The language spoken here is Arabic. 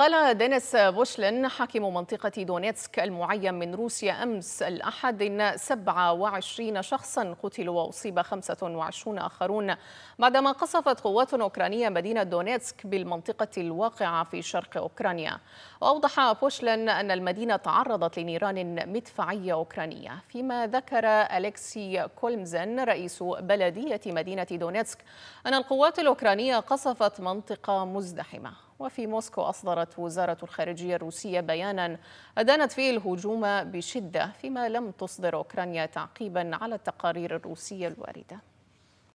قال دينيس بوشلن حاكم منطقة دونيتسك المعين من روسيا أمس الأحد إن 27 شخصا قتلوا وأصيب 25 آخرون بعدما قصفت قوات أوكرانية مدينة دونيتسك بالمنطقة الواقعة في شرق أوكرانيا وأوضح بوشلن أن المدينة تعرضت لنيران مدفعية أوكرانية فيما ذكر أليكسي كولمزن رئيس بلدية مدينة دونيتسك أن القوات الأوكرانية قصفت منطقة مزدحمة وفي موسكو أصدرت أصدرت وزارة الخارجية الروسية بيانا أدانت فيه الهجوم بشدة فيما لم تصدر أوكرانيا تعقيبا على التقارير الروسية الواردة